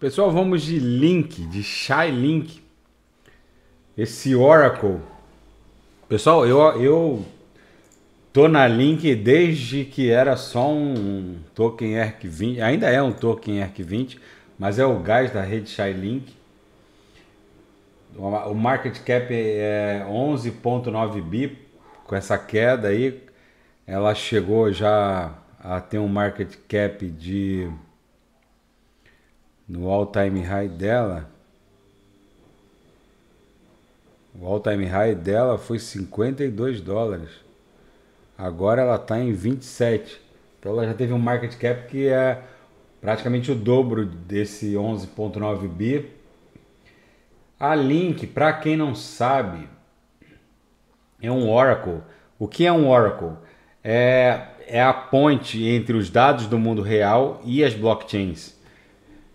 Pessoal, vamos de Link, de Shy Link. Esse Oracle. Pessoal, eu, eu tô na Link desde que era só um token ERC20. Ainda é um token ERC20, mas é o gás da rede Shy Link. O market cap é 11.9 é bi. Com essa queda aí, ela chegou já a ter um market cap de no all time high dela, o all time high dela foi 52 dólares. Agora ela está em 27. Então ela já teve um market cap que é praticamente o dobro desse 11.9 bi. A Link, para quem não sabe, é um Oracle. O que é um Oracle? É, é a ponte entre os dados do mundo real e as blockchains.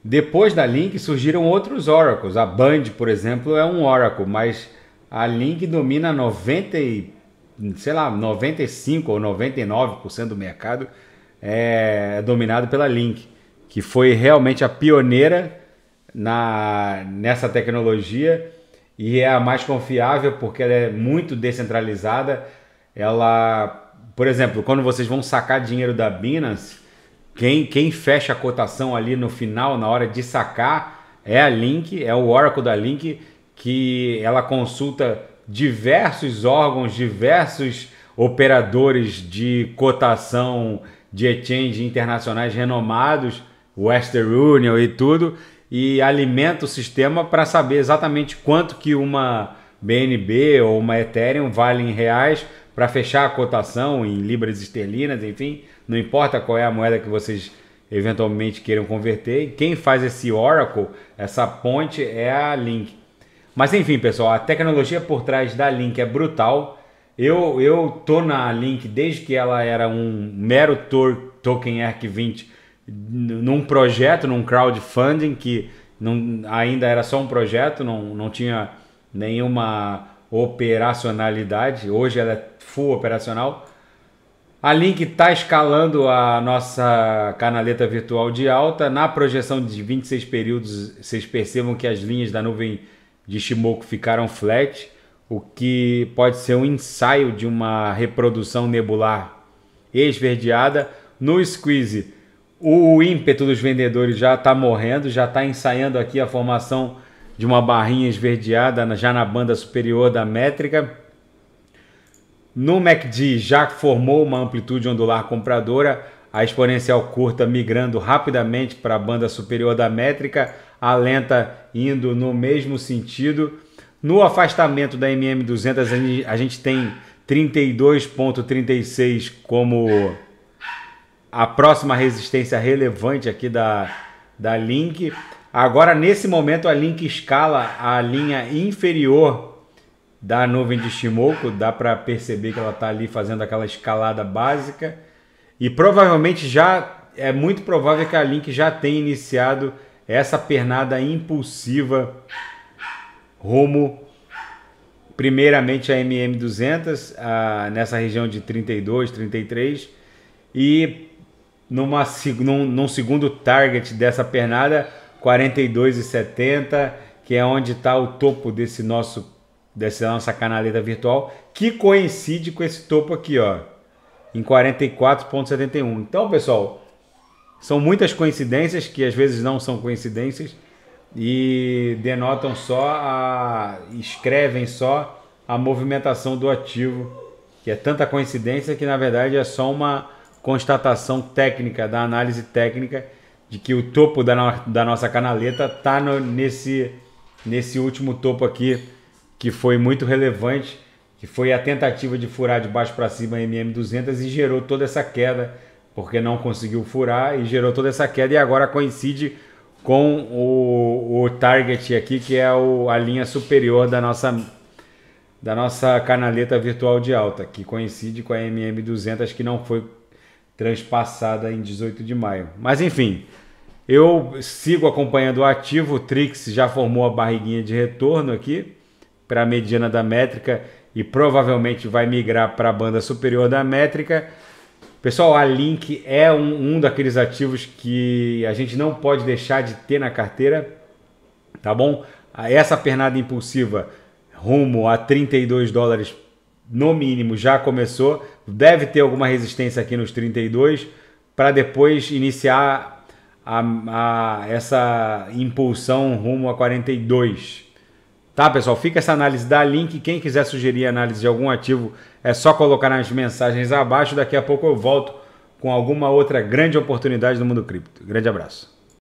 Depois da Link surgiram outros oracles. A Band, por exemplo, é um oracle, mas a Link domina 90 e, sei lá, 95 ou 99% do mercado é dominado pela Link, que foi realmente a pioneira na nessa tecnologia e é a mais confiável porque ela é muito descentralizada. Ela, por exemplo, quando vocês vão sacar dinheiro da Binance, quem, quem fecha a cotação ali no final, na hora de sacar, é a Link, é o Oracle da Link, que ela consulta diversos órgãos, diversos operadores de cotação de exchange internacionais renomados, Western Union e tudo, e alimenta o sistema para saber exatamente quanto que uma BNB ou uma Ethereum vale em reais, para fechar a cotação em libras esterlinas, enfim, não importa qual é a moeda que vocês eventualmente queiram converter. Quem faz esse Oracle, essa ponte é a Link. Mas enfim, pessoal, a tecnologia por trás da Link é brutal. Eu eu tô na Link desde que ela era um mero token ERC20 num projeto, num crowdfunding que não, ainda era só um projeto, não, não tinha nenhuma operacionalidade, hoje ela é full operacional. A Link está escalando a nossa canaleta virtual de alta. Na projeção de 26 períodos, vocês percebam que as linhas da nuvem de Shimoku ficaram flat, o que pode ser um ensaio de uma reprodução nebular esverdeada. No squeeze, o ímpeto dos vendedores já está morrendo, já está ensaiando aqui a formação de uma barrinha esverdeada já na banda superior da métrica. No MACD já formou uma amplitude ondular compradora, a exponencial curta migrando rapidamente para a banda superior da métrica, a lenta indo no mesmo sentido. No afastamento da MM200 a gente tem 32.36 como a próxima resistência relevante aqui da, da Link. Agora, nesse momento, a Link escala a linha inferior da nuvem de Shimoku. Dá para perceber que ela está ali fazendo aquela escalada básica. E provavelmente já é muito provável que a Link já tenha iniciado essa pernada impulsiva rumo primeiramente a MM200 a, nessa região de 32, 33 e numa num, num segundo target dessa pernada 42,70, que é onde está o topo desse nosso dessa nossa canaleta virtual, que coincide com esse topo aqui, ó, em 44,71. Então, pessoal, são muitas coincidências que às vezes não são coincidências e denotam só a escrevem só a movimentação do ativo, que é tanta coincidência que na verdade é só uma constatação técnica da análise técnica de que o topo da, no, da nossa canaleta está nesse, nesse último topo aqui, que foi muito relevante, que foi a tentativa de furar de baixo para cima a MM200 e gerou toda essa queda, porque não conseguiu furar e gerou toda essa queda e agora coincide com o, o target aqui, que é o, a linha superior da nossa, da nossa canaleta virtual de alta, que coincide com a MM200 que não foi transpassada em 18 de maio. Mas enfim, eu sigo acompanhando o ativo. O Trix já formou a barriguinha de retorno aqui para a mediana da métrica e provavelmente vai migrar para a banda superior da métrica. Pessoal, a Link é um, um, daqueles ativos que a gente não pode deixar de ter na carteira, tá bom? Essa pernada impulsiva rumo a 32 dólares no mínimo já começou, deve ter alguma resistência aqui nos 32 para depois iniciar a, a, essa impulsão rumo a 42. Tá, pessoal? Fica essa análise da Link. Quem quiser sugerir análise de algum ativo, é só colocar nas mensagens abaixo. Daqui a pouco eu volto com alguma outra grande oportunidade no mundo cripto. Grande abraço.